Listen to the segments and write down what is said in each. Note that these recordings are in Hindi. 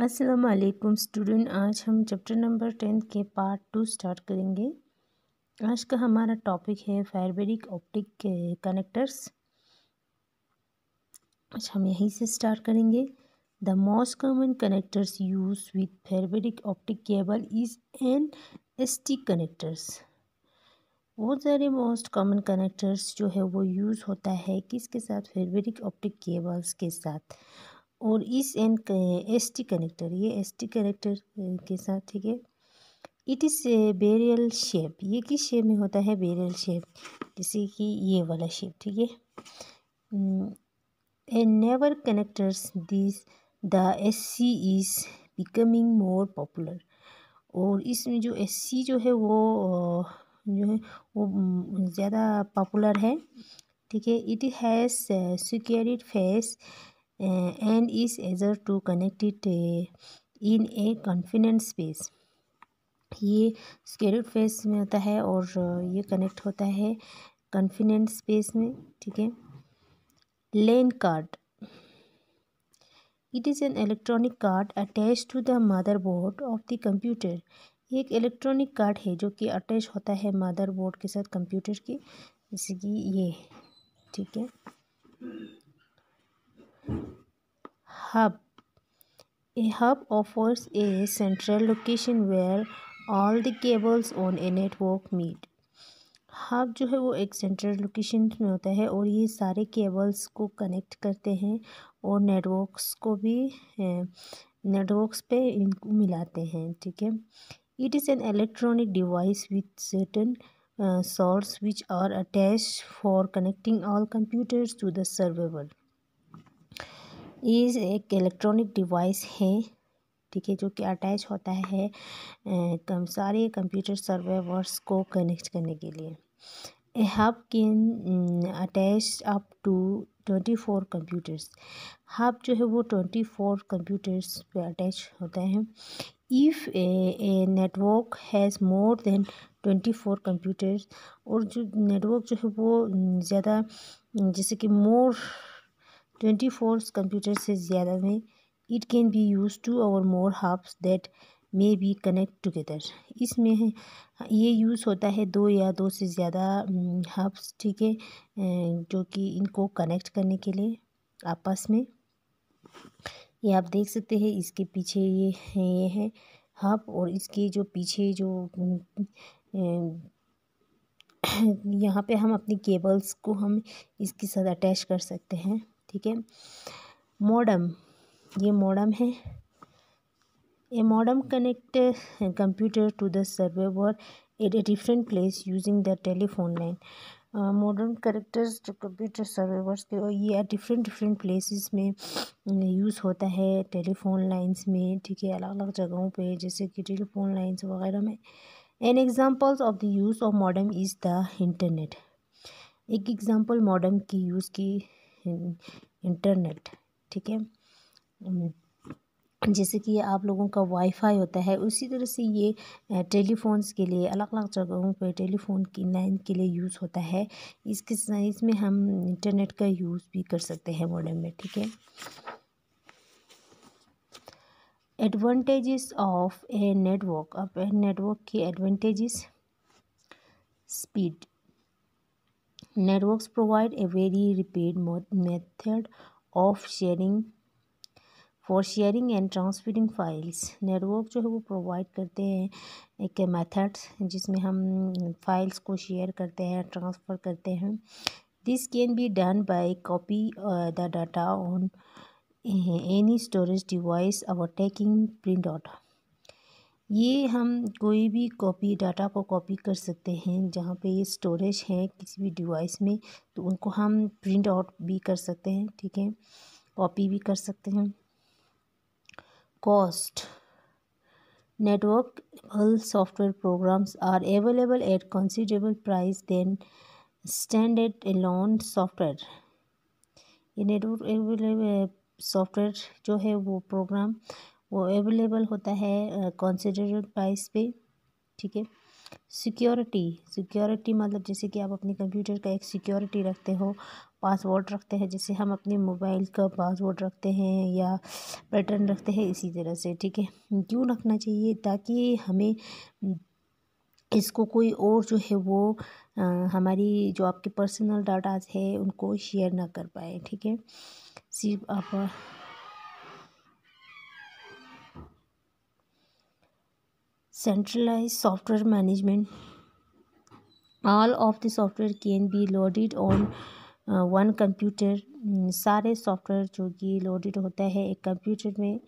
अस्सलाम वालेकुम स्टूडेंट आज हम चैप्टर नंबर टेंथ के पार्ट टू स्टार्ट करेंगे आज का हमारा टॉपिक है फायरबेरिक ऑप्टिक कनेक्टर्स आज हम यहीं से स्टार्ट करेंगे the most common connectors use with फायरबेरिक optic cable is an S T connectors बहुत सारे मोस्ट कॉमन कनेक्टर्स जो है वो यूज़ होता है किसके साथ फेरबेरिक ऑप्टिक केबल्स के साथ और इस एन एस टी कनेक्टर ये एस टी कनेक्टर के साथ ठीक है इट इज़ बेरियल शेप ये किस शेप में होता है बेरियल शेप जैसे कि ये वाला शेप ठीक है a newer connectors this the S C is becoming more popular और इसमें जो एस सी जो है वो जो है वो ज़्यादा पॉपुलर है ठीक है it has secured face and is easier to connect it uh, in a space space ये स्केलेट फेस में होता है और uh, ये कनेक्ट होता है कन्फिनेंट स्पेस में ठीक है LAN card it is an electronic card attach to the motherboard of the computer एक इलेक्ट्रॉनिक कार्ड है जो कि अटैच होता है मदरबोर्ड के साथ कंप्यूटर के जैसे कि ये ठीक है hub a hub offers a central location where all the cables on a network meet hub जो है वो एक सेंट्रल लोकेशन में होता है और ये सारे केबल्स को कनेक्ट करते हैं और नेटवर्क्स को भी नेटवर्क्स पे इनको मिलाते हैं ठीक है it is an electronic device with certain source which are attach for connecting all computers to the server ये एक इलेक्ट्रॉनिक डिवाइस है ठीक है जो कि अटैच होता है कम सारे कंप्यूटर सर्वेवर्स को कनेक्ट करने के लिए hub can attach up to twenty four computers hub जो है वो ट्वेंटी फोर कंप्यूटर्स पे अटैच होता है if a network has more than four computers और जो नेटवर्क जो है वो mm, ज़्यादा जैसे कि मोर ट्वेंटी फोर कंप्यूटर से ज़्यादा में it can be use two or more hubs that may be connect together इसमें ये यूज़ होता है दो या दो से ज़्यादा हब्स ठीक है जो कि इनको कनेक्ट करने के लिए आपस में ये आप देख सकते हैं इसके पीछे ये ये है हब और इसके जो पीछे जो यहाँ पे हम अपनी केबल्स को हम इसके साथ अटैच कर सकते हैं ठीक है मॉडम ये मॉडम है a modem connect computer to the server server at a different place using the telephone line modem connects जो कंप्यूटर सर्वेवर्स के ये डिफरेंट डिफरेंट प्लेसेस में यूज़ होता है टेलीफोन लाइंस में ठीक है अलग अलग जगहों पे जैसे कि टेलीफोन लाइंस वगैरह में an examples of the use of modem is the internet एक एग्जांपल मॉडर्न की यूज़ की इंटरनेट ठीक है जैसे कि आप लोगों का वाईफाई होता है उसी तरह से ये टेलीफोन्स के लिए अलग अलग जगहों पर टेलीफोन की लाइन के लिए यूज़ होता है इसके इसमें हम इंटरनेट का यूज़ भी कर सकते हैं मॉडर्न में ठीक है एडवांटेजेस ऑफ ए नेटवर्क अब नेटवर्क की advantages speed Networks provide a very rapid method of sharing for sharing and transferring files network जो है वो प्रोवाइड करते हैं एक मेथड्स जिसमें हम फाइल्स को शेयर करते हैं ट्रांसफ़र करते हैं this can be done by copy the data on any storage device और टेकिंग प्रिंट आउट ये हम कोई भी कॉपी डाटा को कॉपी कर सकते हैं जहाँ पे ये स्टोरेज है किसी भी डिवाइस में तो उनको हम प्रिंट आउट भी कर सकते हैं ठीक है कॉपी भी कर सकते हैं cost network all software programs are available at considerable price than standard alone software ये नेटवर्क अवेलेबल सॉफ्टवेयर जो है वो प्रोग्राम वो अवेलेबल होता है कॉन्सिडरेबल प्राइस पे ठीक है सिक्योरिटी सिक्योरिटी मतलब जैसे कि आप अपने कंप्यूटर का एक सिक्योरिटी रखते हो पासवर्ड रखते हैं जैसे हम अपने मोबाइल का पासवर्ड रखते हैं या पैटर्न रखते हैं इसी तरह से ठीक है क्यों रखना चाहिए ताकि हमें हम्म, इसको कोई और जो है वो आ, हमारी जो आपके पर्सनल डाटाज है उनको शेयर ना कर पाए ठीक है सिर्फ आप centralized software management all of the software can be loaded on one uh, computer hmm, सारे सॉफ्टवेयर जो कि लोडेड होता है एक कंप्यूटर में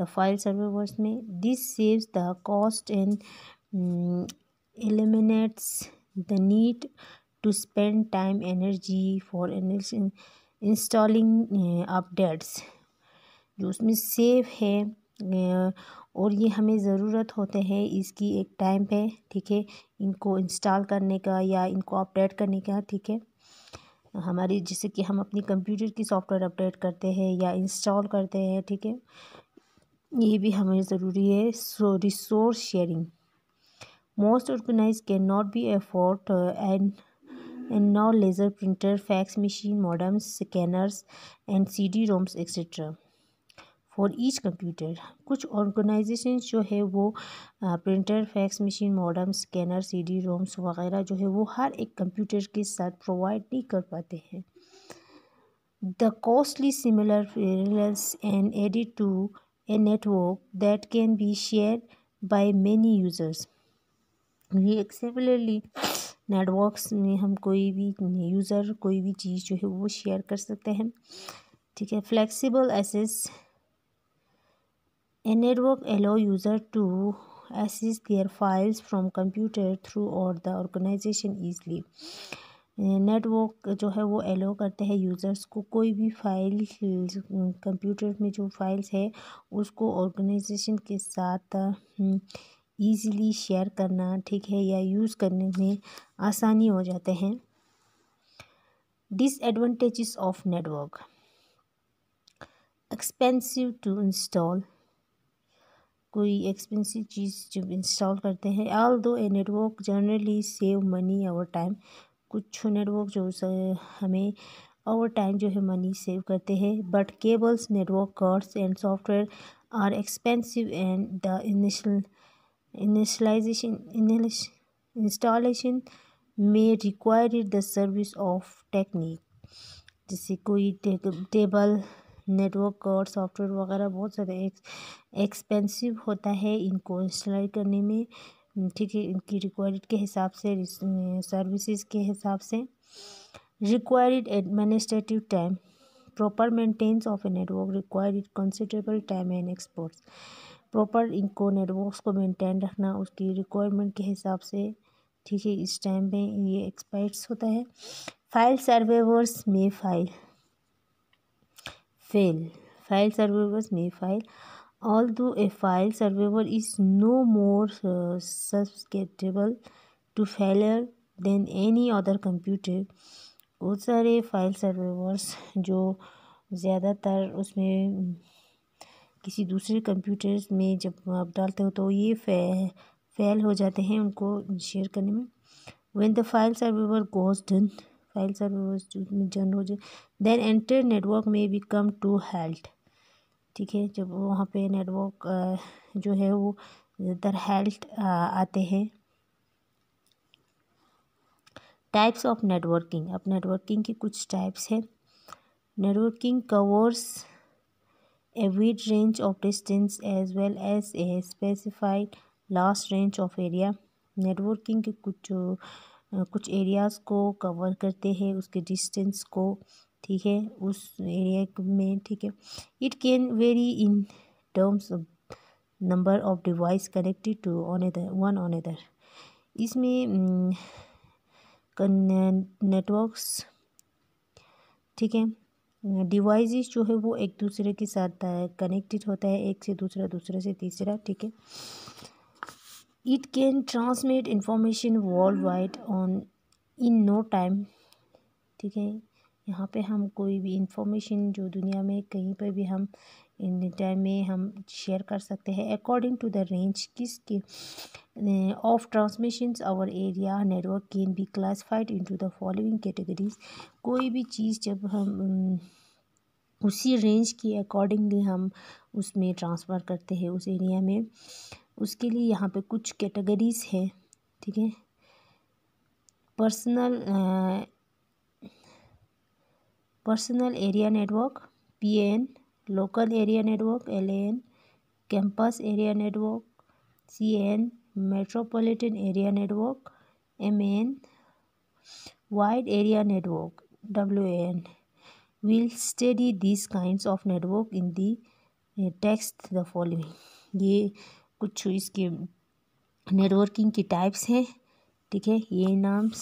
द फाइल सर्वर्स में this saves the cost and eliminates the need to spend time energy for installing updates जो उसमें सेव है और ये हमें ज़रूरत होते हैं इसकी एक टाइम पे ठीक है इनको इंस्टॉल करने का या इनको अपडेट करने का ठीक है हमारी जैसे कि हम अपनी कंप्यूटर की सॉफ्टवेयर अपडेट करते हैं या इंस्टॉल करते हैं ठीक है ये भी हमें ज़रूरी है so resource sharing most organize can not be afford and no laser printer fax machine machine scanners and C D ROMs etcetera for each computer कुछ ऑर्गेनाइजेशन जो है वो printer fax machine modem scanner D ROMs वगैरह जो है वो हर एक कंप्यूटर के साथ प्रोवाइड नहीं कर पाते हैं द कॉस्टली सिमिलर फेयरलेस and added to a network that can be share by many users ये सिमिलरली नेटवर्कस में हम कोई भी यूज़र कोई भी चीज़ जो है वो शेयर कर सकते हैं ठीक है flexible access A network allows users to access their files from computer through or the easily network जो है वो एलो करते हैं यूज़र्स को कोई भी फाइल कंप्यूटर हम्म, में जो फाइल्स है उसको ऑर्गेनाइजेशन के साथ ईज़ीली हम्म, शेयर करना ठीक है या यूज़ करने में आसानी हो जाते हैं disadvantages of network expensive to install कोई एक्सपेंसिव चीज़ जब इंस्टॉल करते हैं although a network generally save money और टाइम कुछ नेटवर्क जो हमें ओवर टाइम जो है मनी सेव करते हैं but cables network cards and software are expensive and the initialization installation में require the service of technic जैसे कोई टेबल नेटवर्क और सॉफ्टवेयर वगैरह बहुत ज़्यादा एक्सपेंसिव होता है इनको इंस्टॉल करने में ठीक है इनकी रिक्वायर्ड के हिसाब से सर्विसेज अं, के हिसाब से required administrative time proper maintenance of a network required considerable time and experts proper इनको नेटवर्क्स को मेंटेन रखना उसकी रिक्वायरमेंट के हिसाब से ठीक है इस टाइम में ये एक्सपायर्ड्स होता है फाइल सर्वेवर्स में file fail file servers may fail although a file server is no more uh, susceptible to failure than any other computer बहुत सारे फाइल सर्वर्स जो ज़्यादातर उसमें किसी दूसरे कंप्यूटर्स में जब आप डालते हो तो ये फे, फेल हो जाते हैं उनको शेयर करने में when the file server goes down files are generated then enter network may become to health ठीक है जब वहाँ पे नेटवर्क जो है वो ज़्यादातर हेल्थ आते हैं टाइप्स ऑफ नेटवर्किंग अब नेटवर्किंग के कुछ टाइप्स हैं networking covers a wide range of distance as well as a specified large range of area networking के कुछ कुछ एरियाज़ को कवर करते हैं उसके डिस्टेंस को ठीक है उस एरिया में ठीक है it can vary in terms of number of device connected to on either one on either इसमें नेटवर्क्स ठीक है डिवाइसेस जो है वो एक दूसरे के साथ कनेक्टेड होता है एक से दूसरा दूसरे से तीसरा ठीक है It can transmit information worldwide on in no time ठीक है यहाँ पे हम कोई भी इंफॉर्मेशन जो दुनिया में कहीं पर भी हम इन टाइम में हम शेयर कर सकते हैं अकॉर्डिंग टू द रेंज किस के of transmission our area network can be classified into the following categories कोई भी चीज़ जब हम उसी रेंज के अकॉर्डिंगली हम उसमें ट्रांसफ़र करते हैं उस एरिया में उसके लिए यहाँ पे कुछ कैटेगरीज़ हैं ठीक है personal personal area network P N local area network L N campus area network C N metropolitan area network M N wide area network W N will study this kind of network in the text the following ये कुछ इसके नेटवर्किंग की टाइप्स हैं ठीक है ये नाम्स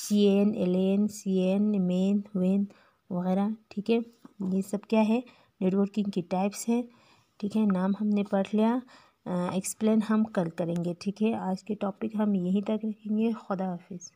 C N L N C N MAN वेन वगैरह ठीक है ये सब क्या है नेटवर्किंग की टाइप्स हैं ठीक है नाम हमने पढ़ लिया एक्सप्लेन हम कल करेंगे ठीक है आज के टॉपिक हम यहीं तक रखेंगे खुदा हाफिज़